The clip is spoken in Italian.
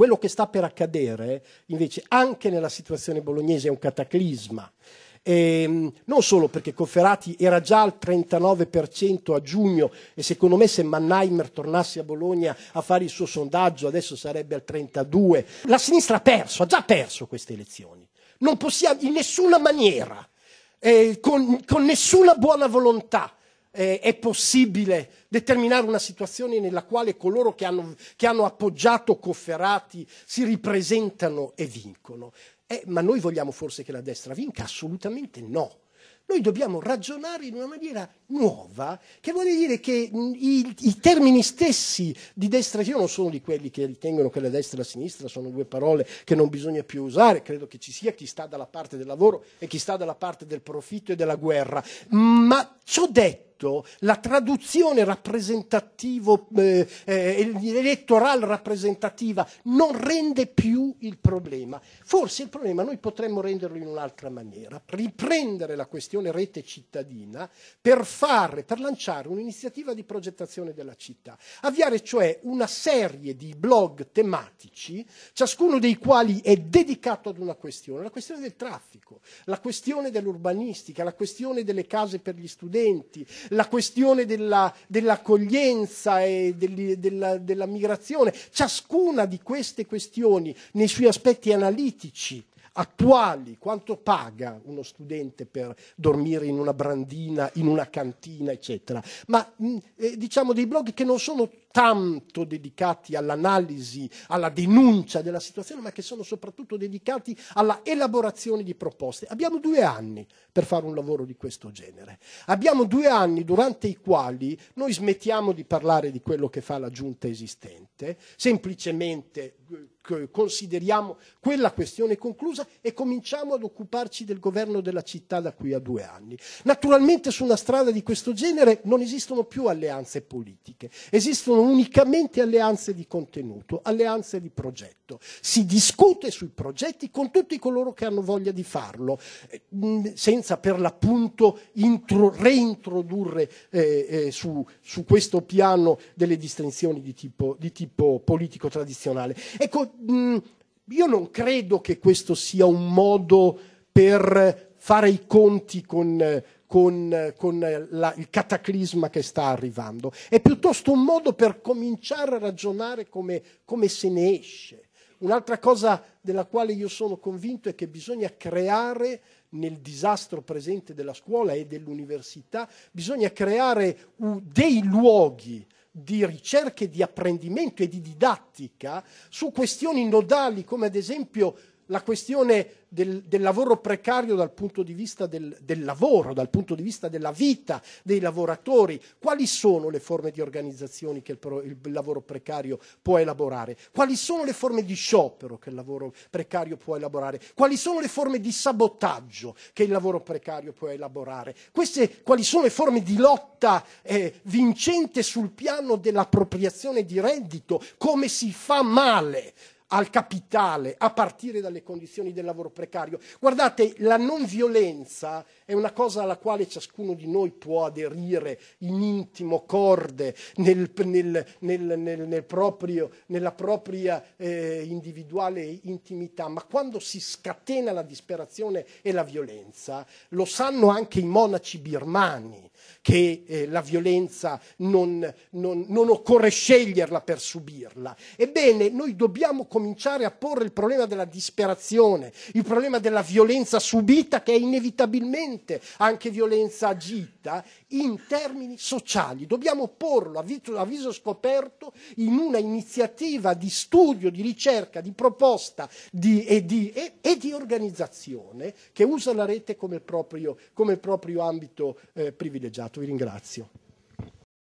Quello che sta per accadere, invece, anche nella situazione bolognese è un cataclisma. E, ehm, non solo perché Cofferati era già al 39% a giugno e secondo me se Mannheimer tornasse a Bologna a fare il suo sondaggio adesso sarebbe al 32%. La sinistra ha perso, ha già perso queste elezioni. Non possiamo in nessuna maniera, eh, con, con nessuna buona volontà eh, è possibile determinare una situazione nella quale coloro che hanno, che hanno appoggiato Cofferati si ripresentano e vincono. Eh, ma noi vogliamo forse che la destra vinca? Assolutamente no. Noi dobbiamo ragionare in una maniera nuova, che vuol dire che mm, i, i termini stessi di destra, io non sono di quelli che ritengono che la destra e la sinistra sono due parole che non bisogna più usare, credo che ci sia chi sta dalla parte del lavoro e chi sta dalla parte del profitto e della guerra, ma ciò detto la traduzione rappresentativo, eh, eh, elettorale rappresentativa non rende più il problema. Forse il problema noi potremmo renderlo in un'altra maniera, riprendere la questione rete cittadina per fare, per lanciare un'iniziativa di progettazione della città, avviare cioè una serie di blog tematici, ciascuno dei quali è dedicato ad una questione, la questione del traffico, la questione dell'urbanistica, la questione delle case per gli studenti, la questione della, dell'accoglienza e della, della, della migrazione, ciascuna di queste questioni nei suoi aspetti analitici attuali, quanto paga uno studente per dormire in una brandina, in una cantina, eccetera. Ma mh, mm, eh, diciamo dei blog che non sono tanto dedicati all'analisi, alla denuncia della situazione, ma che sono soprattutto dedicati alla elaborazione di proposte. Abbiamo due anni per fare un lavoro di questo genere. Abbiamo due anni durante i quali noi smettiamo di parlare di quello che fa la giunta esistente, semplicemente eh, consideriamo quella questione conclusa e cominciamo ad occuparci del governo della città da qui a due anni. Naturalmente su una strada di questo genere non esistono più alleanze politiche, esistono unicamente alleanze di contenuto, alleanze di progetto. Si discute sui progetti con tutti coloro che hanno voglia di farlo, mm, senza per l'appunto intro, reintrodurre eh, eh, su, su, questo piano delle distinzioni di tipo, di tipo politico tradizionale. Ecco, Mm, io non credo che questo sia un modo per fare i conti con, con, con la, il cataclisma che sta arrivando, è piuttosto un modo per cominciare a ragionare come, come se ne esce. Un'altra cosa della quale io sono convinto è che bisogna creare nel disastro presente della scuola e dell'università, bisogna creare dei luoghi di ricerche di apprendimento e di didattica su questioni nodali come ad esempio la questione del, del, lavoro precario dal punto di vista del, del, lavoro, dal punto di vista della vita dei lavoratori, quali sono le forme di organizzazioni che il, pro, il, lavoro precario può elaborare, quali sono le forme di sciopero che il lavoro precario può elaborare, quali sono le forme di sabotaggio che il lavoro precario può elaborare, Queste, quali sono le forme di lotta eh, vincente sul piano dell'appropriazione di reddito, come si fa male al capitale, a partire dalle condizioni del lavoro precario. Guardate, la non violenza è una cosa alla quale ciascuno di noi può aderire in intimo corde, nel, nel, nel, proprio, nella propria eh, individuale intimità, ma quando si scatena la disperazione e la violenza, lo sanno anche i monaci birmani che eh, la violenza non, non, non occorre sceglierla per subirla. Ebbene, noi dobbiamo cominciare a porre il problema della disperazione, il problema della violenza subita che è inevitabilmente anche violenza agita vita in termini sociali. Dobbiamo porlo a viso scoperto in una iniziativa di studio, di ricerca, di proposta di, e, di, e, e, di, organizzazione che usa la rete come proprio, come proprio ambito eh, privilegiato. Vi ringrazio.